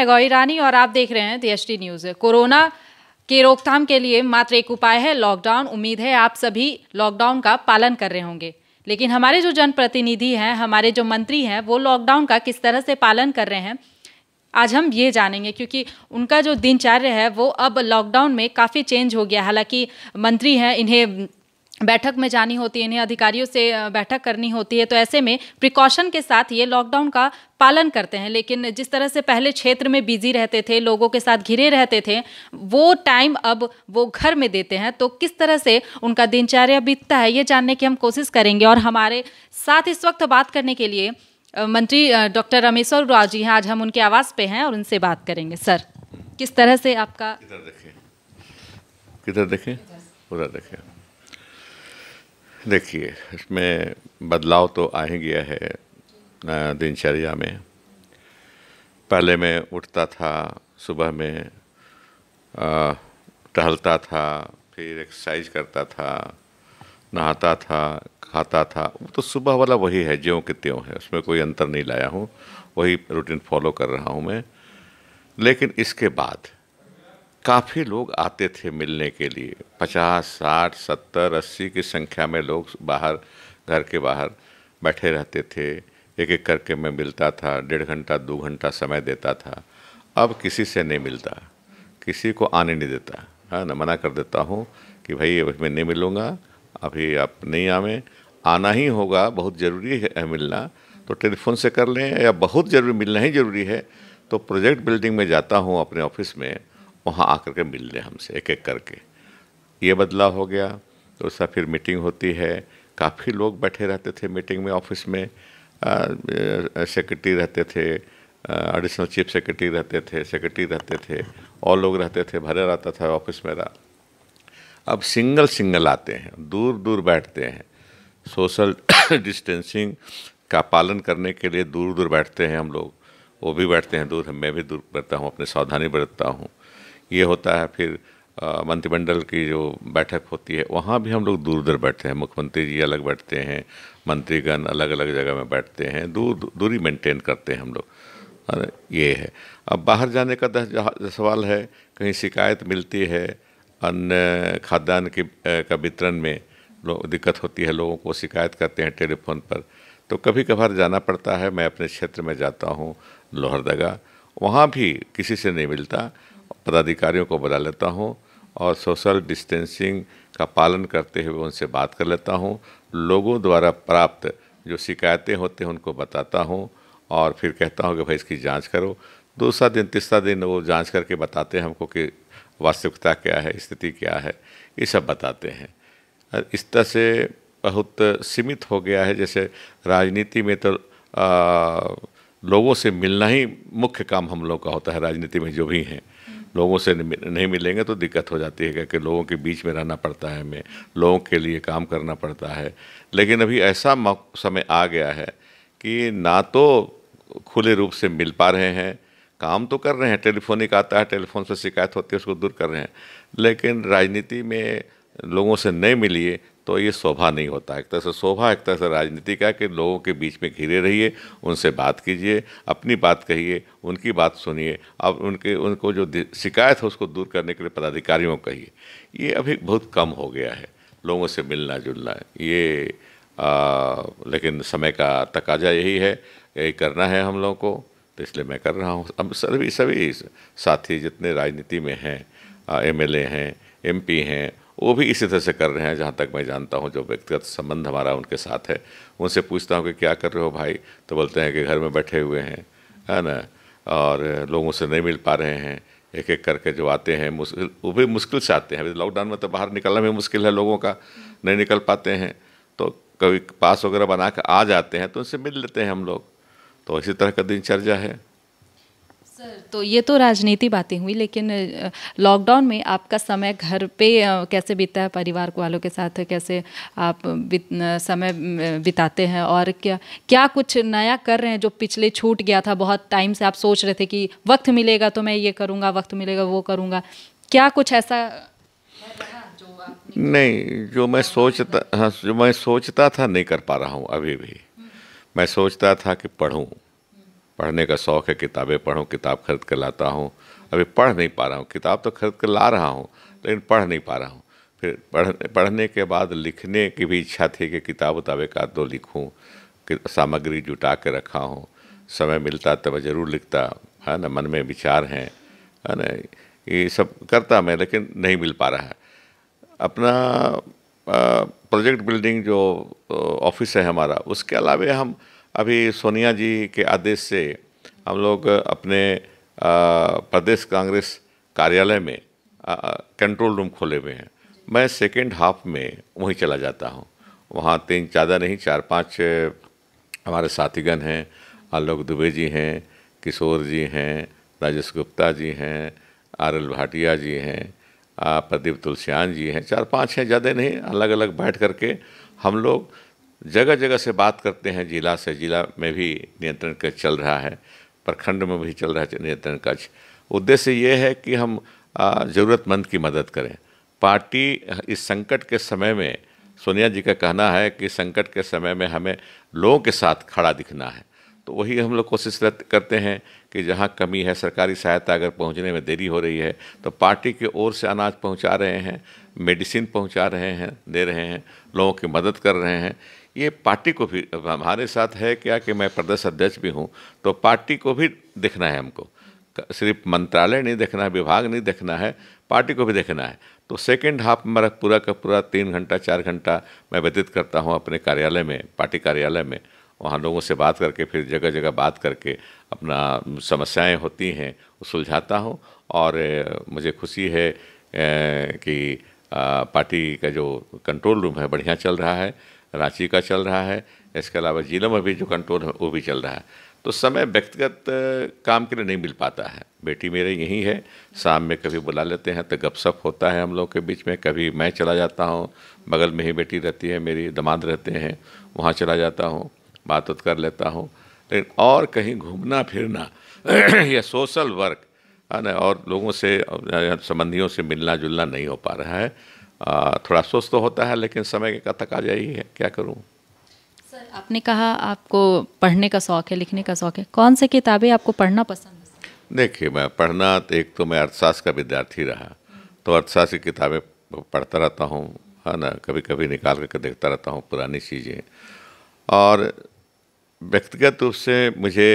मैं गौरी रानी और आप देख रहे हैं टी न्यूज़ कोरोना के रोकथाम के लिए मात्र एक उपाय है लॉकडाउन उम्मीद है आप सभी लॉकडाउन का पालन कर रहे होंगे लेकिन हमारे जो जनप्रतिनिधि हैं हमारे जो मंत्री हैं वो लॉकडाउन का किस तरह से पालन कर रहे हैं आज हम ये जानेंगे क्योंकि उनका जो दिनचर्या है वो अब लॉकडाउन में काफ़ी चेंज हो गया हालांकि मंत्री हैं इन्हें बैठक में जानी होती है इन्हें अधिकारियों से बैठक करनी होती है तो ऐसे में प्रिकॉशन के साथ ये लॉकडाउन का पालन करते हैं लेकिन जिस तरह से पहले क्षेत्र में बिजी रहते थे लोगों के साथ घिरे रहते थे वो टाइम अब वो घर में देते हैं तो किस तरह से उनका दिनचर्या बीतता है ये जानने की हम कोशिश करेंगे और हमारे साथ इस वक्त बात करने के लिए मंत्री डॉक्टर रमेश्वर राव जी हैं आज हम उनके आवास पे हैं और उनसे बात करेंगे सर किस तरह से आपका किधर देखें किधर देखें उधर देखें देखिए इसमें बदलाव तो आ ही गया है दिनचर्या में पहले मैं उठता था सुबह में टहलता था फिर एक्सरसाइज करता था नहाता था खाता था वो तो सुबह वाला वही है ज्यों के त्यों है उसमें कोई अंतर नहीं लाया हूँ वही रूटीन फॉलो कर रहा हूँ मैं लेकिन इसके बाद काफ़ी लोग आते थे मिलने के लिए पचास साठ सत्तर अस्सी की संख्या में लोग बाहर घर के बाहर बैठे रहते थे एक एक करके मैं मिलता था डेढ़ घंटा दो घंटा समय देता था अब किसी से नहीं मिलता किसी को आने नहीं देता है हाँ ना मना कर देता हूँ कि भाई अभी मैं नहीं मिलूँगा अभी आप नहीं आवें आना ही होगा बहुत ज़रूरी है मिलना तो टेलीफोन से कर लें या बहुत ज़रूरी मिलना ही ज़रूरी है तो प्रोजेक्ट बिल्डिंग में जाता हूँ अपने ऑफिस में वहाँ आकर के मिल लें हमसे एक एक करके ये बदलाव हो गया तो उसका फिर मीटिंग होती है काफ़ी लोग बैठे रहते थे मीटिंग में ऑफिस में सेक्रेटरी रहते थे एडिशनल चीफ सेक्रेटरी रहते थे सेक्रेटरी रहते थे और लोग रहते थे भरे रहता था ऑफिस मेरा अब सिंगल सिंगल आते हैं दूर दूर बैठते हैं सोशल डिस्टेंसिंग का पालन करने के लिए दूर दूर बैठते हैं हम लोग वो भी बैठते हैं दूर मैं भी दूर बैठता हूँ अपने सावधानी बरतता हूँ ये होता है फिर मंत्रिमंडल की जो बैठक होती है वहाँ भी हम लोग दूर दूर बैठते हैं मुख्यमंत्री जी अलग बैठते हैं मंत्रीगण अलग अलग जगह में बैठते हैं दूर दूरी मेंटेन करते हैं हम लोग ये है अब बाहर जाने का सवाल है कहीं शिकायत मिलती है अन्य खाद्यान्न के का वितरण में दिक्कत होती है लोगों को शिकायत करते हैं टेलीफोन पर तो कभी कभार जाना पड़ता है मैं अपने क्षेत्र में जाता हूँ लोहरदगा वहाँ भी किसी से नहीं मिलता पदाधिकारियों को बुला लेता हूँ और सोशल डिस्टेंसिंग का पालन करते हुए उनसे बात कर लेता हूँ लोगों द्वारा प्राप्त जो शिकायतें होते हैं उनको बताता हूँ और फिर कहता हूँ कि भाई इसकी जांच करो दूसरा दिन तीसरा दिन वो जांच करके बताते हैं हमको कि वास्तविकता क्या है स्थिति क्या है ये सब बताते हैं इस तरह से बहुत सीमित हो गया है जैसे राजनीति में तो आ, लोगों से मिलना ही मुख्य काम हम लोग का होता है राजनीति में जो भी हैं लोगों से नहीं मिलेंगे तो दिक्कत हो जाती है कि लोगों के बीच में रहना पड़ता है हमें लोगों के लिए काम करना पड़ता है लेकिन अभी ऐसा समय आ गया है कि ना तो खुले रूप से मिल पा रहे हैं काम तो कर रहे हैं टेलीफोनिक आता है टेलीफोन से शिकायत होती है उसको दूर कर रहे हैं लेकिन राजनीति में लोगों से नहीं मिलिए तो ये शोभा नहीं होता एक तरह से शोभा एक तरह से राजनीति का कि लोगों के बीच में घिरे रहिए उनसे बात कीजिए अपनी बात कहिए उनकी बात सुनिए अब उनके उनको जो शिकायत है उसको दूर करने के लिए पदाधिकारियों को कहिए ये अभी बहुत कम हो गया है लोगों से मिलना जुलना ये आ, लेकिन समय का तकाजा यही है यही करना है हम लोगों को तो इसलिए मैं कर रहा हूँ अब सभी सभी साथी जितने राजनीति में हैं एम एल ए हैं एम पी हैं वो भी इसी तरह से कर रहे हैं जहाँ तक मैं जानता हूँ जो व्यक्तिगत संबंध हमारा उनके साथ है उनसे पूछता हूँ कि क्या कर रहे हो भाई तो बोलते हैं कि घर में बैठे हुए हैं है न और लोगों से नहीं मिल पा रहे हैं एक एक करके जो आते हैं मुश्किल वो भी मुश्किल से आते हैं अभी लॉकडाउन तो में तो बाहर निकलना भी मुश्किल है लोगों का नहीं निकल पाते हैं तो कभी पास वगैरह बना कर आ जाते हैं तो उनसे मिल लेते हैं हम लोग तो इसी तरह का दिनचर्या है सर तो ये तो राजनीति बातें हुई लेकिन लॉकडाउन में आपका समय घर पे कैसे बीता है परिवार वालों के साथ कैसे आप बित, समय बिताते हैं और क्या क्या कुछ नया कर रहे हैं जो पिछले छूट गया था बहुत टाइम से आप सोच रहे थे कि वक्त मिलेगा तो मैं ये करूँगा वक्त मिलेगा वो करूँगा क्या कुछ ऐसा जो नहीं जो मैं सोचता हाँ जो मैं सोचता था नहीं कर पा रहा हूँ अभी भी हम्म। मैं सोचता था कि पढ़ूँ पढ़ने का शौक़ है किताबें पढ़ूँ किताब खरीद कर लाता हूँ अभी पढ़ नहीं पा रहा हूँ किताब तो खरीद कर ला रहा हूँ लेकिन पढ़ नहीं पा रहा हूँ फिर पढ़ने पढ़ने के बाद लिखने की भी इच्छा थी कि किताब उताबें का दो लिखूँ सामग्री जुटा के रखा हूँ समय मिलता तब ज़रूर लिखता है ना मन में विचार हैं है ना ये सब करता मैं लेकिन नहीं मिल पा रहा है अपना प्रोजेक्ट बिल्डिंग जो ऑफिस है हमारा उसके अलावा हम अभी सोनिया जी के आदेश से हम लोग अपने प्रदेश कांग्रेस कार्यालय में कंट्रोल रूम खोले हुए हैं मैं सेकेंड हाफ में वहीं चला जाता हूँ वहाँ तीन ज़्यादा नहीं चार पाँच हमारे साथीगण हैं आलोक दुबे जी हैं किशोर जी हैं राजेश गुप्ता जी हैं आर एल भाटिया जी हैं प्रदीप तुलसियान जी हैं चार पांच हैं ज़्यादा नहीं अलग अलग बैठ करके हम लोग जगह जगह से बात करते हैं जिला से जिला में भी नियंत्रण कक्ष चल रहा है प्रखंड में भी चल रहा है नियंत्रण कक्ष उद्देश्य ये है कि हम ज़रूरतमंद की मदद करें पार्टी इस संकट के समय में सोनिया जी का कहना है कि संकट के समय में हमें लोगों के साथ खड़ा दिखना है तो वही हम लोग कोशिश करते हैं कि जहाँ कमी है सरकारी सहायता अगर पहुँचने में देरी हो रही है तो पार्टी की ओर से अनाज पहुँचा रहे हैं मेडिसिन पहुँचा रहे हैं दे रहे हैं लोगों की मदद कर रहे हैं ये पार्टी को भी हमारे साथ है क्या कि मैं प्रदेश अध्यक्ष भी हूँ तो पार्टी को भी देखना है हमको सिर्फ मंत्रालय नहीं देखना है विभाग नहीं देखना है पार्टी को भी देखना है तो सेकेंड हाफ मेरा पूरा का पूरा तीन घंटा चार घंटा मैं व्यतीत करता हूँ अपने कार्यालय में पार्टी कार्यालय में वहाँ लोगों से बात करके फिर जगह जगह बात करके अपना समस्याएं होती हैं वो सुलझाता हूँ और मुझे खुशी है कि पार्टी का जो कंट्रोल रूम है बढ़िया चल रहा है रांची का चल रहा है इसके अलावा जिलों में भी जो कंट्रोल है वो भी चल रहा है तो समय व्यक्तिगत काम के लिए नहीं मिल पाता है बेटी मेरे यहीं है शाम में कभी बुला लेते हैं तो गपशप होता है हम लोग के बीच में कभी मैं चला जाता हूँ बगल में ही बेटी रहती है मेरी दमाद रहते हैं वहाँ चला जाता हूँ बात उत कर लेता हूँ लेकिन और कहीं घूमना फिरना या सोशल वर्क है ना और लोगों से संबंधियों से मिलना जुलना नहीं हो पा रहा है थोड़ा सुस्त तो होता है लेकिन समय का तकाजा यही है क्या करूँ सर आपने कहा आपको पढ़ने का शौक़ है लिखने का शौक़ है कौन से किताबें आपको पढ़ना पसंद है देखिए मैं पढ़ना तो एक तो मैं अर्थशास्त्र का विद्यार्थी रहा तो अर्थशास्त्र की किताबें पढ़ता रहता हूँ है ना कभी कभी निकाल करके देखता रहता हूँ पुरानी चीज़ें और व्यक्तिगत रूप से मुझे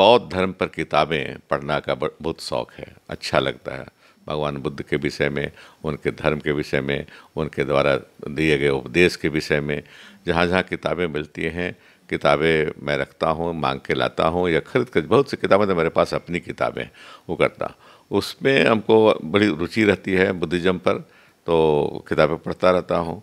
बौद्ध धर्म पर किताबें पढ़ना का बहुत शौक़ है अच्छा लगता है भगवान बुद्ध के विषय में उनके धर्म के विषय में उनके द्वारा दिए गए उपदेश के विषय में जहाँ जहाँ किताबें मिलती हैं किताबें मैं रखता हूँ मांग के लाता हूँ या खरीद कर बहुत सी किताबें तो मेरे पास अपनी किताबें वो करता उसमें हमको बड़ी रुचि रहती है बुद्धिज़्म पर तो किताबें पढ़ता रहता हूँ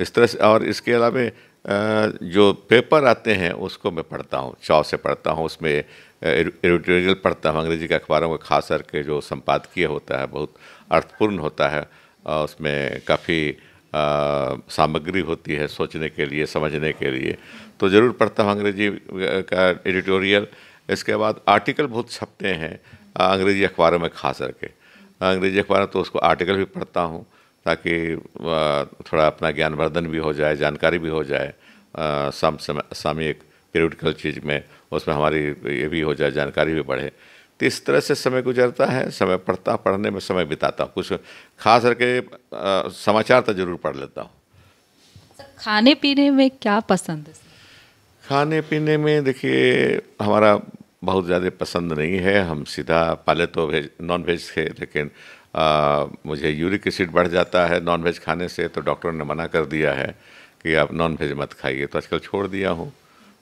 इस तरह से और इसके अलावा जो पेपर आते हैं उसको मैं पढ़ता हूँ चाव से पढ़ता हूँ उसमें एडिटोरियल पढ़ता हूँ अंग्रेजी के अखबारों में खास करके जो संपादकीय होता है बहुत अर्थपूर्ण होता है उसमें काफ़ी सामग्री होती है सोचने के लिए समझने के लिए तो ज़रूर पढ़ता हूँ अंग्रेजी का एडिटोरियल इसके बाद आर्टिकल बहुत छपते हैं अंग्रेजी अखबारों में खास करके अंग्रेजी अखबार तो उसको आर्टिकल भी पढ़ता हूँ ताकि थोड़ा अपना ज्ञानवर्धन भी हो जाए जानकारी भी हो जाए साम सामयिक पीरियडिकल चीज़ में उसमें हमारी ये भी हो जाए जानकारी भी बढ़े तो इस तरह से समय गुजरता है समय पढ़ता पढ़ने में समय बिताता हूँ कुछ खास करके समाचार तो जरूर पढ़ लेता हूँ अच्छा, खाने पीने में क्या पसंद है खाने पीने में देखिए हमारा बहुत ज़्यादा पसंद नहीं है हम सीधा पहले तो वेज नॉन वेज थे लेकिन आ, मुझे यूरिक एसिड बढ़ जाता है नॉनवेज खाने से तो डॉक्टर ने मना कर दिया है कि आप नॉनवेज मत खाइए तो आजकल छोड़ दिया हूँ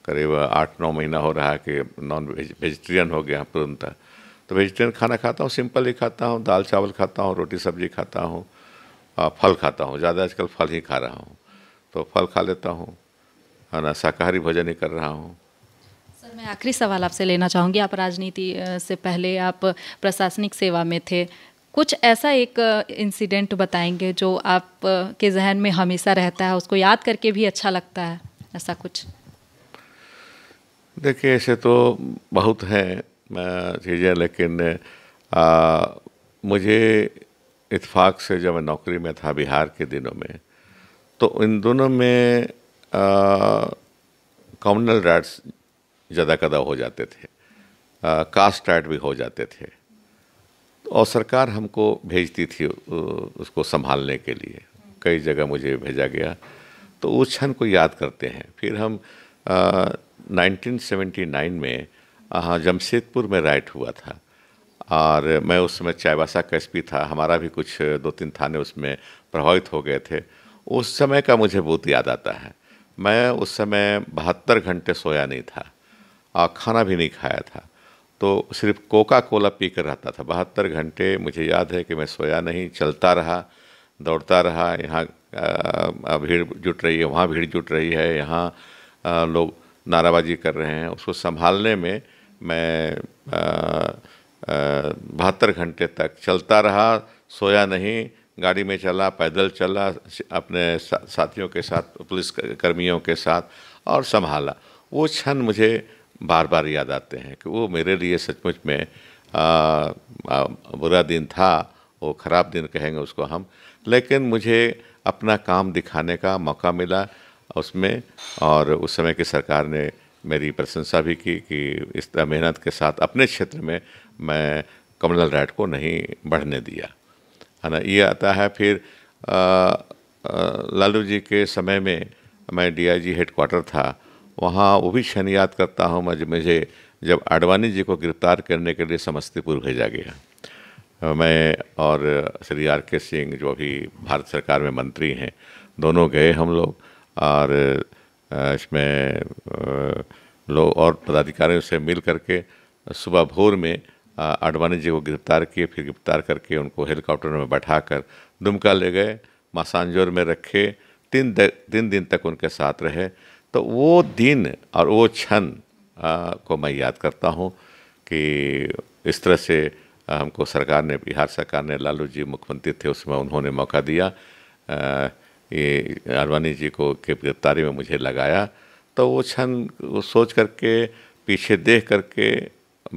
करीब आठ नौ महीना हो रहा है कि नॉन वेज वेजिटेरियन हो गया तुरंत तो वेजिटेरियन खाना खाता हूँ सिंपल ही खाता हूँ दाल चावल खाता हूँ रोटी सब्जी खाता हूँ फल खाता हूँ ज़्यादा आजकल फल ही खा रहा हूँ तो फल खा लेता हूँ है ना शाकाहारी भोजन ही कर रहा हूँ सर मैं आखिरी सवाल आपसे लेना चाहूँगी आप राजनीति से पहले आप प्रशासनिक सेवा में थे कुछ ऐसा एक इंसिडेंट बताएंगे जो आप के जहन में हमेशा रहता है उसको याद करके भी अच्छा लगता है ऐसा कुछ देखिए ऐसे तो बहुत हैं चीज़ें लेकिन आ, मुझे इतफाक़ से जब मैं नौकरी में था बिहार के दिनों में तो इन दोनों में कॉमनल राइट्स ज़्यादा कदा हो जाते थे कास्ट राइट भी हो जाते थे और सरकार हमको भेजती थी उसको संभालने के लिए कई जगह मुझे भेजा गया तो उस क्षण को याद करते हैं फिर हम आ, 1979 में जमशेदपुर में राइट हुआ था और मैं उस समय चाईबासा का एसपी था हमारा भी कुछ दो तीन थाने उसमें प्रभावित हो गए थे उस समय का मुझे बहुत याद आता है मैं उस समय बहत्तर घंटे सोया नहीं था और खाना भी नहीं खाया था तो सिर्फ कोका कोला पी कर रहता था बहत्तर घंटे मुझे याद है कि मैं सोया नहीं चलता रहा दौड़ता रहा यहाँ भीड़ जुट रही है वहाँ भीड़ जुट रही है यहाँ लोग नाराबाजी कर रहे हैं उसको संभालने में मैं बहत्तर घंटे तक चलता रहा सोया नहीं गाड़ी में चला पैदल चला अपने साथियों के साथ पुलिस कर्मियों के साथ और संभाला वो क्षण मुझे बार बार याद आते हैं कि वो मेरे लिए सचमुच में आ, आ, बुरा दिन था वो ख़राब दिन कहेंगे उसको हम लेकिन मुझे अपना काम दिखाने का मौका मिला उसमें और उस समय की सरकार ने मेरी प्रशंसा भी की कि इस तरह मेहनत के साथ अपने क्षेत्र में मैं कमलल राइट को नहीं बढ़ने दिया है ना ये आता है फिर लालू जी के समय में मैं डीआईजी हेडक्वार्टर था वहाँ वो भी क्षण याद करता हूँ मैं मुझे जब आडवाणी जी को गिरफ्तार करने के लिए समस्तीपुर भेजा गया मैं और श्री आर के सिंह जो अभी भारत सरकार में मंत्री हैं दोनों गए हम लोग और इसमें लोग और पदाधिकारियों से मिल करके सुबह भोर में आडवाणी जी को गिरफ्तार किए फिर गिरफ्तार करके उनको हेलीकॉप्टर में बैठा कर दुमका ले गए मासांजोर में रखे तीन तीन दिन तक उनके साथ रहे तो वो दिन और वो क्षण को मैं याद करता हूँ कि इस तरह से हमको सरकार ने बिहार सरकार ने लालू जी मुख्यमंत्री थे उसमें उन्होंने मौका दिया ये आडवाणी जी को के गिरफ्तारी में मुझे लगाया तो वो क्षण सोच करके पीछे देख करके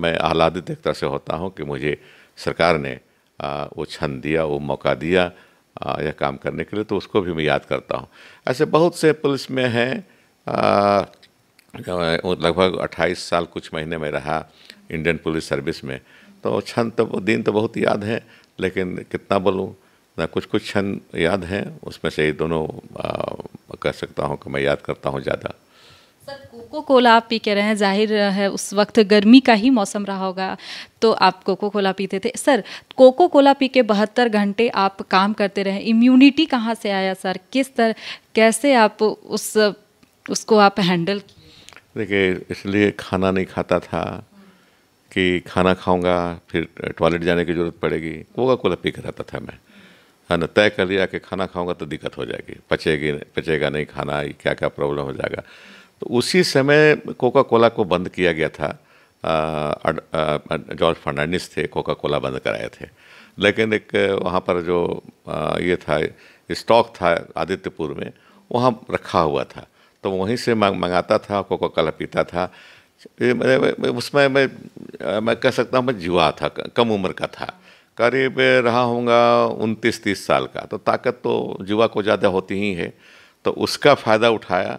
मैं आह्लादित एक तरह से होता हूँ कि मुझे सरकार ने आ, वो क्षण दिया वो मौका दिया यह काम करने के लिए तो उसको भी मैं याद करता हूँ ऐसे बहुत से पुलिस में हैं लगभग 28 साल कुछ महीने में रहा इंडियन पुलिस सर्विस में तो क्षण तो दिन तो बहुत याद है लेकिन कितना बोलूँ ना कुछ कुछ क्षण याद हैं उसमें से ही दोनों कह सकता हूँ कि मैं याद करता हूँ ज़्यादा सर कोको कोला आप पी के रहे हैं जाहिर है उस वक्त गर्मी का ही मौसम रहा होगा तो आप कोको कोला पीते थे सर कोको कोला पी के बहत्तर घंटे आप काम करते रहे इम्यूनिटी कहाँ से आया सर किस तरह कैसे आप उस उसको आप हैंडल देखिए इसलिए खाना नहीं खाता था कि खाना खाऊंगा फिर टॉयलेट जाने की ज़रूरत पड़ेगी कोका कोला पी कर रहता था मैं है ना तय कर लिया कि खाना खाऊंगा तो दिक्कत हो जाएगी पचेगी पचेगा नहीं खाना क्या क्या प्रॉब्लम हो जाएगा तो उसी समय कोका कोला को बंद किया गया था जॉर्ज फर्नांडिस थे कोका कोला बंद कराए थे लेकिन एक वहाँ पर जो आ, ये था स्टॉक था आदित्यपुर में वहाँ रखा हुआ था तो वहीं से मंगाता था कोका कोला पीता था उसमें मैं मैं कह सकता हूँ मैं जुआ था कम उम्र का था करीब रहा होगा उनतीस तीस साल का तो ताकत तो जुआ को ज़्यादा होती ही है तो उसका फ़ायदा उठाया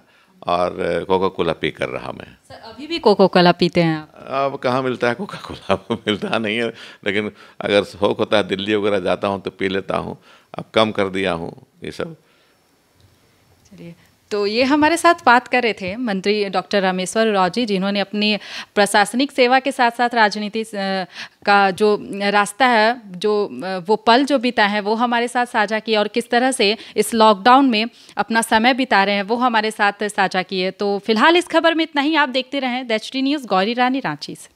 और कोका कोला पी कर रहा मैं सर अभी भी कोका कोला पीते हैं अब कहाँ मिलता है कोका कोला मिलता नहीं है लेकिन अगर शौक होता है दिल्ली वगैरह जाता हूँ तो पी लेता हूँ अब कम कर दिया हूँ ये सब चलिए तो ये हमारे साथ बात कर रहे थे मंत्री डॉक्टर रामेश्वर राव जी जिन्होंने अपनी प्रशासनिक सेवा के साथ साथ राजनीति का जो रास्ता है जो वो पल जो बिता है वो हमारे साथ साझा किया और किस तरह से इस लॉकडाउन में अपना समय बिता रहे हैं वो हमारे साथ साझा किए तो फिलहाल इस खबर में इतना ही आप देखते रहें दैचडी न्यूज़ गौरी रानी रांची से